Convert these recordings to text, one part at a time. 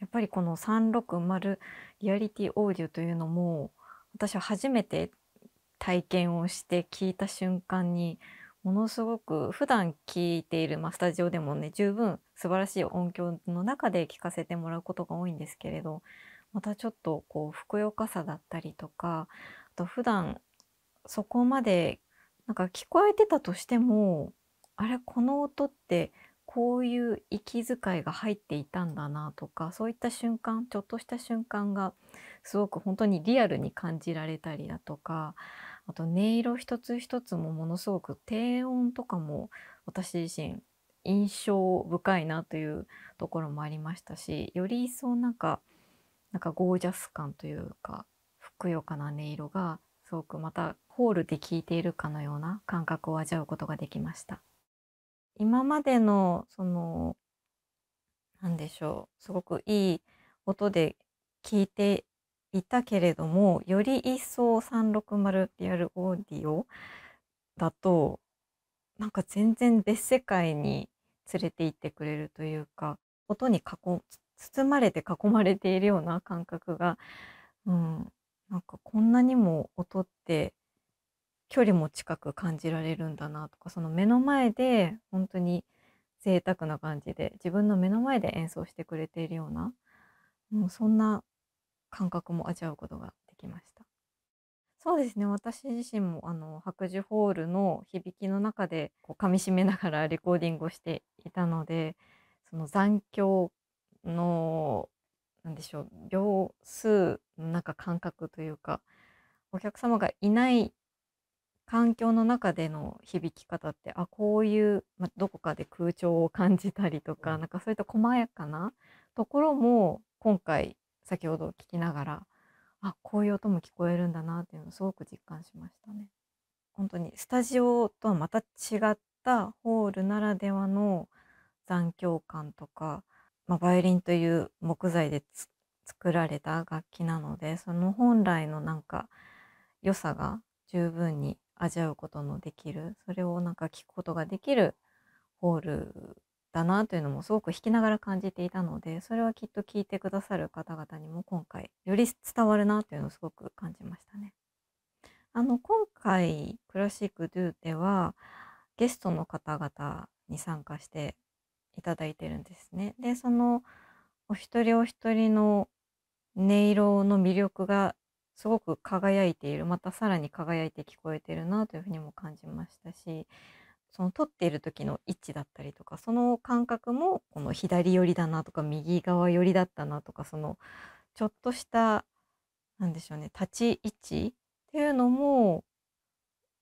やっぱりこの360リアリティオーディオというのも私は初めて体験をして聞いた瞬間にものすごく普段聞いている、まあ、スタジオでもね十分素晴らしい音響の中で聞かせてもらうことが多いんですけれどまたちょっとこうふくよかさだったりとかあと普段そこまでなんか聞こえてたとしてもあれこの音ってこういう息遣いが入っていたんだなとかそういった瞬間ちょっとした瞬間がすごく本当にリアルに感じられたりだとかあと音色一つ一つもものすごく低音とかも私自身印象深いなというところもありましたしより一層なんかなんかゴージャス感というかふくよかな音色がすごくまたホールで聴いているかのような感覚を味わうことができました。今までのその何でしょうすごくいい音で聞いていたけれどもより一層360リアルオーディオだとなんか全然別世界に連れて行ってくれるというか音に囲包まれて囲まれているような感覚が、うん、なんかこんなにも音って距離も近く感じられるんだなとかその目の前で本当に贅沢な感じで自分の目の前で演奏してくれているようなもうそんな感覚も味わうことができましたそうですね私自身もあの白樹ホールの響きの中でこう噛みしめながらレコーディングをしていたのでその残響の何でしょう秒数の中感覚というかお客様がいない環境の中での響き方ってあこういう、ま、どこかで空調を感じたりとかなんかそういった細やかなところも今回先ほど聞きながらあこういう音も聞こえるんだなっていうのをすごく実感しましたね。本当にスタジオとはまた違ったホールならではの残響感とか、まあ、バイオリンという木材で作られた楽器なのでその本来のなんか良さが十分に味わうことのできるそれをなんか聞くことができるホールだなというのもすごく弾きながら感じていたのでそれはきっと聞いてくださる方々にも今回より伝わるなというのをすごく感じましたね。あの今回「クラシック・ドゥ」ではゲストの方々に参加していただいてるんですね。でそのお一人お一人の音色の魅力がすごく輝いているまたさらに輝いて聞こえてるなというふうにも感じましたしその撮っている時の位置だったりとかその感覚もこの左寄りだなとか右側寄りだったなとかそのちょっとした何でしょうね立ち位置っていうのも、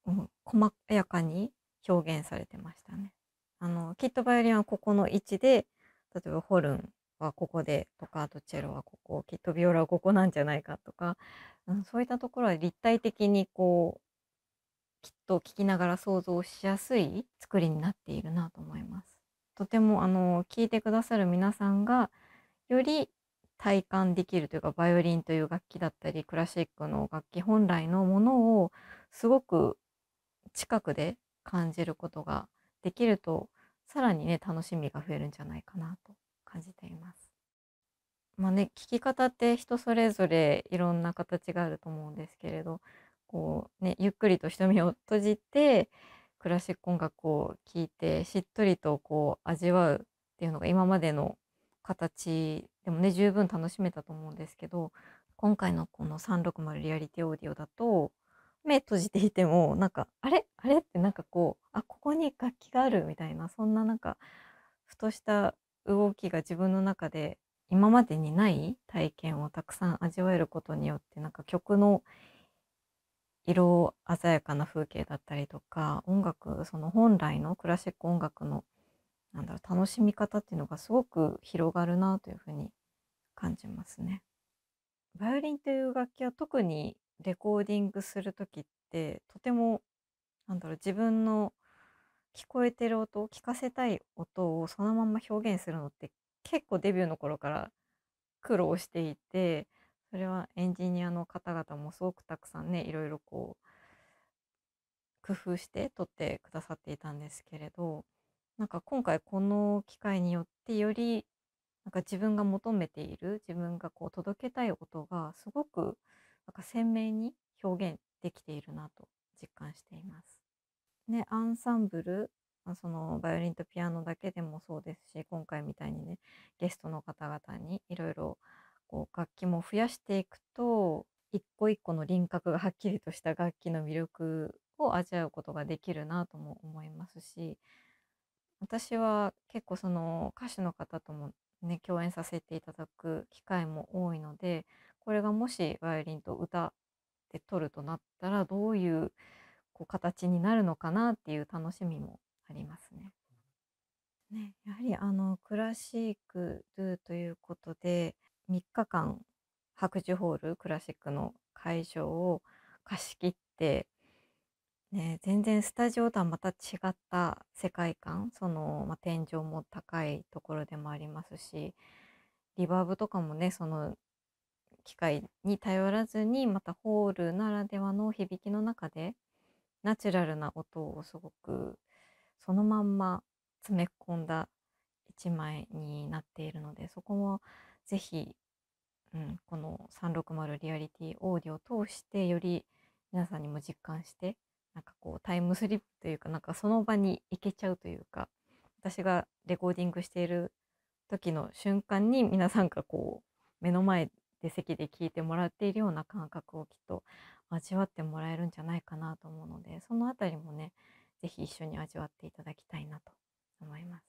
うん、細やかに表現されてましたね。あのきっとバイオリンはここの位置で例えばホルンはここでとかあとチェロはここきっとビオラはここなんじゃないかとか、うん、そういったところは立体的にこうきっと聞きながら想像しやすい作りになっているなと思います。とてもあの聞いてくださる皆さんがより体感できるというかバイオリンという楽器だったりクラシックの楽器本来のものをすごく近くで感じることができるとさらにね楽しみが増えるんじゃないかなと感じています。まあね、聞き方って人それぞれいろんな形があると思うんですけれどこう、ね、ゆっくりと瞳を閉じてクラシック音楽を聴いてしっとりとこう味わうっていうのが今までの形でもね十分楽しめたと思うんですけど今回のこの360リアリティオーディオだと目閉じていてもなんかあれあれってなんかこうあここに楽器があるみたいなそんななんかふとした動きが自分の中で今までにない体験をたくさん味わえることによってなんか曲の色鮮やかな風景だったりとか音楽その本来のクラシック音楽のなんだろう楽しみ方っていうのがすごく広がるなというふうに感じますね。バイオリンという楽器は特にレコーディングする時ってとてもなんだろう自分の聞こえてる音を聞かせたい音をそのまま表現するのって結構デビューの頃から苦労していてそれはエンジニアの方々もすごくたくさんねいろいろこう工夫して撮ってくださっていたんですけれどなんか今回この機会によってよりなんか自分が求めている自分がこう届けたい音がすごくなんか鮮明に表現できているなと実感しています。ね、アンサンブル、まあ、そのバイオリンとピアノだけでもそうですし今回みたいにねゲストの方々にいろいろ楽器も増やしていくと一個一個の輪郭がはっきりとした楽器の魅力を味わうことができるなとも思いますし私は結構その歌手の方ともね共演させていただく機会も多いのでこれがもしバイオリンと歌で撮るとなったらどういうこう形になるのかなっていう楽しみもありますね。ねやはりあのクラシックドゥということで3日間白樹ホールクラシックの会場を貸し切って、ね、全然スタジオとはまた違った世界観その、まあ、天井も高いところでもありますしリバーブとかもねその機械に頼らずにまたホールならではの響きの中でナチュラルな音をすごくそのまんま詰め込んだ1枚になっているのでそこも是非、うん、この360リアリティオーディオを通してより皆さんにも実感してなんかこうタイムスリップというかなんかその場に行けちゃうというか私がレコーディングしている時の瞬間に皆さんがこう目の前で席で聴いてもらっているような感覚をきっと味わってもらえるんじゃないかなと思うのでその辺りもね是非一緒に味わっていただきたいなと思います。